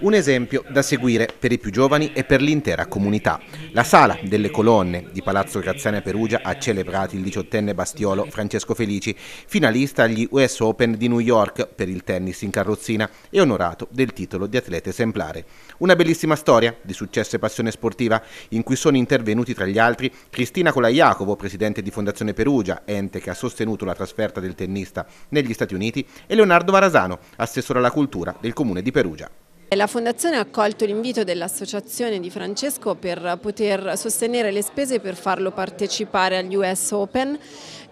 Un esempio da seguire per i più giovani e per l'intera comunità. La Sala delle Colonne di Palazzo Graziani a Perugia ha celebrato il diciottenne bastiolo Francesco Felici, finalista agli US Open di New York per il tennis in carrozzina e onorato del titolo di atleta esemplare. Una bellissima storia di successo e passione sportiva in cui sono intervenuti tra gli altri Cristina Colaiacovo, presidente di Fondazione Perugia, ente che ha sostenuto la trasferta del tennista negli Stati Uniti, e Leonardo Varasano, assessore alla cultura del comune di Perugia. La Fondazione ha accolto l'invito dell'associazione di Francesco per poter sostenere le spese per farlo partecipare agli US Open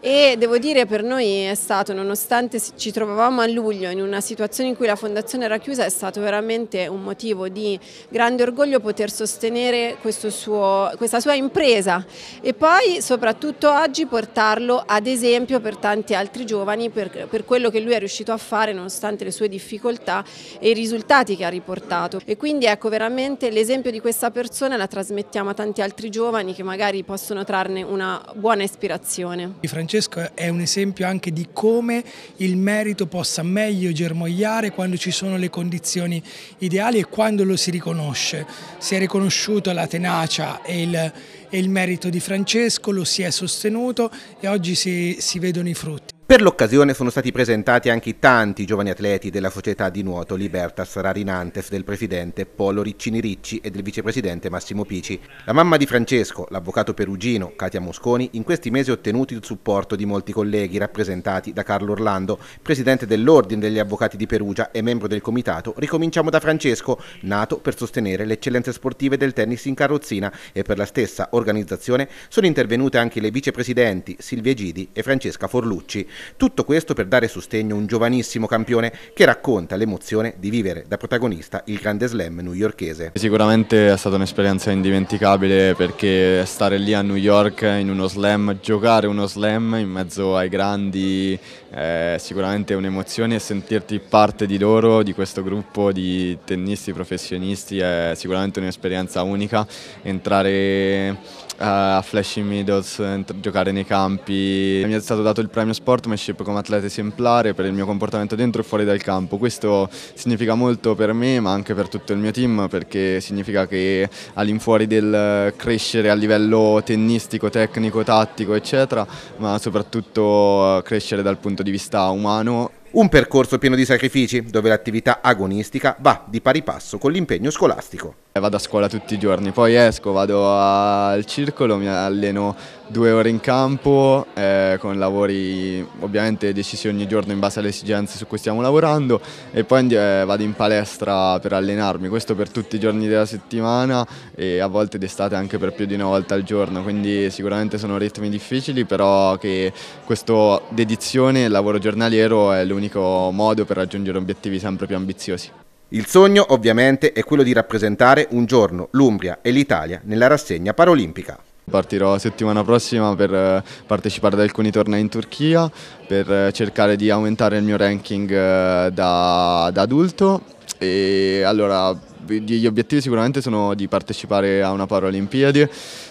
e devo dire per noi è stato, nonostante ci trovavamo a luglio in una situazione in cui la Fondazione era chiusa, è stato veramente un motivo di grande orgoglio poter sostenere suo, questa sua impresa e poi soprattutto oggi portarlo ad esempio per tanti altri giovani per, per quello che lui è riuscito a fare nonostante le sue difficoltà e i risultati che ha riportato portato e quindi ecco veramente l'esempio di questa persona la trasmettiamo a tanti altri giovani che magari possono trarne una buona ispirazione. Francesco è un esempio anche di come il merito possa meglio germogliare quando ci sono le condizioni ideali e quando lo si riconosce. Si è riconosciuto la tenacia e il, e il merito di Francesco, lo si è sostenuto e oggi si, si vedono i frutti. Per l'occasione sono stati presentati anche tanti giovani atleti della società di nuoto Libertas Rarinantes del presidente Polo Riccini Ricci e del vicepresidente Massimo Pici. La mamma di Francesco, l'avvocato perugino Katia Mosconi, in questi mesi ha ottenuto il supporto di molti colleghi rappresentati da Carlo Orlando, presidente dell'Ordine degli Avvocati di Perugia e membro del comitato Ricominciamo da Francesco, nato per sostenere le eccellenze sportive del tennis in carrozzina e per la stessa organizzazione sono intervenute anche le vicepresidenti Silvia Gidi e Francesca Forlucci. Tutto questo per dare sostegno a un giovanissimo campione che racconta l'emozione di vivere da protagonista il grande slam newyorchese. Sicuramente è stata un'esperienza indimenticabile perché stare lì a New York in uno slam, giocare uno slam in mezzo ai grandi è sicuramente un'emozione e sentirti parte di loro, di questo gruppo di tennisti professionisti è sicuramente un'esperienza unica. Entrare eh, a Flashing Meadows, giocare nei campi, mi è stato dato il premio sport partnership come atleta esemplare per il mio comportamento dentro e fuori dal campo. Questo significa molto per me ma anche per tutto il mio team perché significa che all'infuori del eh, crescere a livello tennistico, tecnico, tattico eccetera ma soprattutto eh, crescere dal punto di vista umano un percorso pieno di sacrifici, dove l'attività agonistica va di pari passo con l'impegno scolastico. Eh, vado a scuola tutti i giorni, poi esco, vado al circolo, mi alleno due ore in campo eh, con lavori ovviamente decisi ogni giorno in base alle esigenze su cui stiamo lavorando e poi eh, vado in palestra per allenarmi, questo per tutti i giorni della settimana e a volte d'estate anche per più di una volta al giorno, quindi sicuramente sono ritmi difficili però che questa dedizione e lavoro giornaliero è l'unico l'unico modo per raggiungere obiettivi sempre più ambiziosi. Il sogno ovviamente è quello di rappresentare un giorno l'Umbria e l'Italia nella rassegna parolimpica. Partirò settimana prossima per eh, partecipare ad alcuni tornei in Turchia, per eh, cercare di aumentare il mio ranking eh, da, da adulto e allora gli obiettivi sicuramente sono di partecipare a una Paralimpiadi,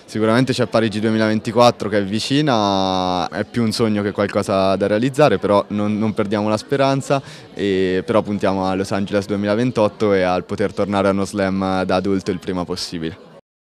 sicuramente c'è Parigi 2024 che è vicina, è più un sogno che qualcosa da realizzare, però non, non perdiamo la speranza, e, però puntiamo a Los Angeles 2028 e al poter tornare a uno slam da adulto il prima possibile.